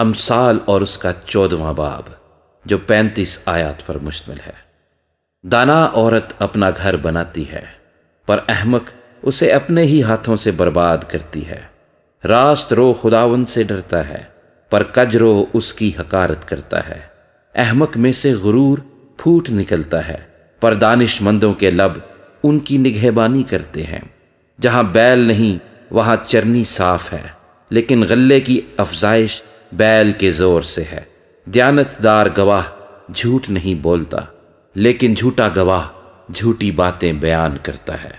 अमसाल और उसका चौदवा बाब जो पैंतीस आयात पर मुश्तमिल है दाना औरत अपना घर बनाती है पर अहमक उसे अपने ही हाथों से बर्बाद करती है रास्त रो खुदावन से डरता है पर कजरो उसकी हकारत करता है अहमक में से गुरूर फूट निकलता है पर दानिशमंदों के लब उनकी निगहबानी करते हैं जहां बैल नहीं वहां चरनी साफ है लेकिन गले की अफजाइश बैल के जोर से है दयानतदार गवाह झूठ नहीं बोलता लेकिन झूठा गवाह झूठी बातें बयान करता है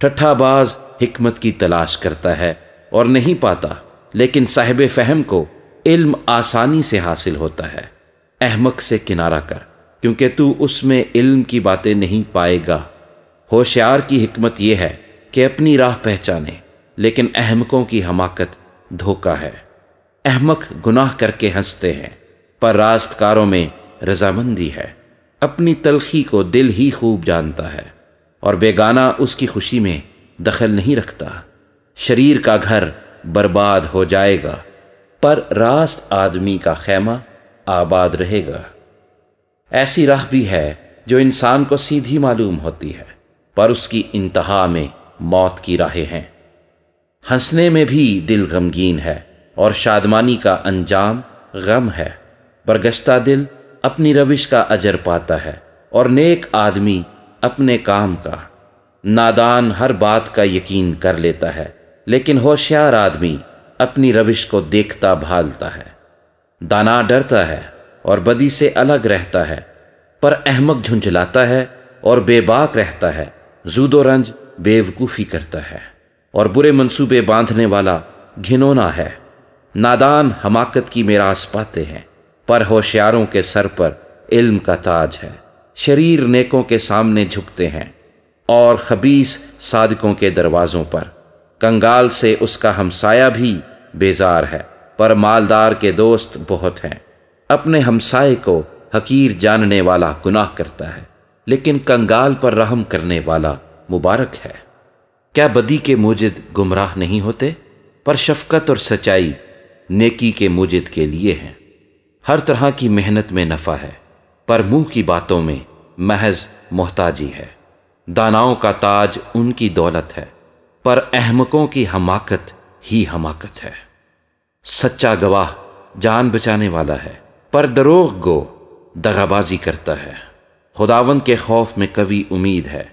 ठट्ठाबाज हिकमत की तलाश करता है और नहीं पाता लेकिन साहिब फहम को इल्म आसानी से हासिल होता है अहमक से किनारा कर क्योंकि तू उसमें इल्म की बातें नहीं पाएगा होशियार की हमत यह है कि अपनी राह पहचाने लेकिन अहमकों की हमाकत धोखा है अहमक गुनाह करके हंसते हैं पर रास्तकारों में रजामंदी है अपनी तलखी को दिल ही खूब जानता है और बेगाना उसकी खुशी में दखल नहीं रखता शरीर का घर बर्बाद हो जाएगा पर रास्त आदमी का खैमा आबाद रहेगा ऐसी राह भी है जो इंसान को सीधी मालूम होती है पर उसकी इंतहा में मौत की राहें हैं हंसने में भी दिल गमगीन है और शादमानी का अंजाम गम है पर गश्ता दिल अपनी रविश का अजर पाता है और नेक आदमी अपने काम का नादान हर बात का यकीन कर लेता है लेकिन होशियार आदमी अपनी रविश को देखता भालता है दाना डरता है और बदी से अलग रहता है पर अहमक झुंझलाता है और बेबाक रहता है जूदो रंज बेवकूफ़ी करता है और बुरे मंसूबे बांधने वाला घिनौना है नादान हमाकत की मिरास पाते हैं पर होशियारों के सर पर इल्म का ताज है शरीर नेकों के सामने झुकते हैं और खबीस सादकों के दरवाज़ों पर कंगाल से उसका हमसाया भी बेजार है पर मालदार के दोस्त बहुत हैं अपने हमसाए को हकीर जानने वाला गुनाह करता है लेकिन कंगाल पर रहम करने वाला मुबारक है क्या बदी के मोजिद गुमराह नहीं होते पर शफकत और सच्चाई नेकी के मुजिद के लिए हैं हर तरह की मेहनत में नफ़ा है पर मुंह की बातों में महज मोहताजी है दानाओं का ताज उनकी दौलत है पर अहमकों की हमाकत ही हमाकत है सच्चा गवाह जान बचाने वाला है पर दरोग गो दगाबाजी करता है खुदावन के खौफ में कवि उम्मीद है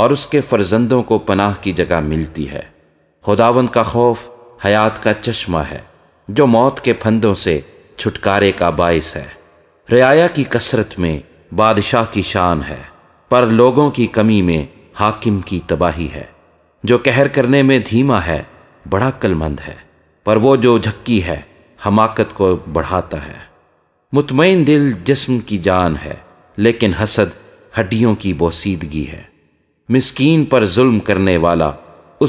और उसके फर्जंदों को पनाह की जगह मिलती है खुदावन का खौफ हयात का चश्मा है जो मौत के फंदों से छुटकारे का बायस है रियाया की कसरत में बादशाह की शान है पर लोगों की कमी में हाकिम की तबाही है जो कहर करने में धीमा है बड़ा कलमंद है पर वो जो झक्की है हमाकत को बढ़ाता है मुतमिन दिल जिस्म की जान है लेकिन हसद हड्डियों की बोसीदगी है मस्किन पर जुल्म करने वाला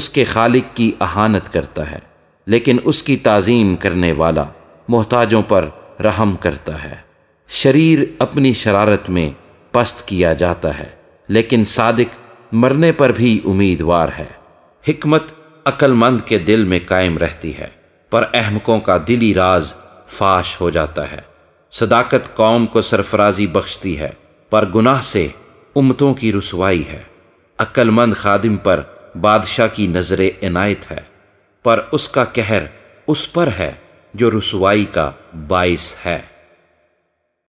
उसके खालिक की अहानत करता है लेकिन उसकी ताज़ीम करने वाला मोहताजों पर रहम करता है शरीर अपनी शरारत में पस्त किया जाता है लेकिन सादिक मरने पर भी उम्मीदवार है हमत अक्लमंद के दिल में कायम रहती है पर अहमकों का दिली राज फाश हो जाता है सदाकत कौम को सरफराजी बख्शती है पर गुनाह से उम्मतों की रसवाई है अक्लमंद खादिम पर बादशाह की नज़र इनायत है पर उसका कहर उस पर है जो रसवाई का बाइस है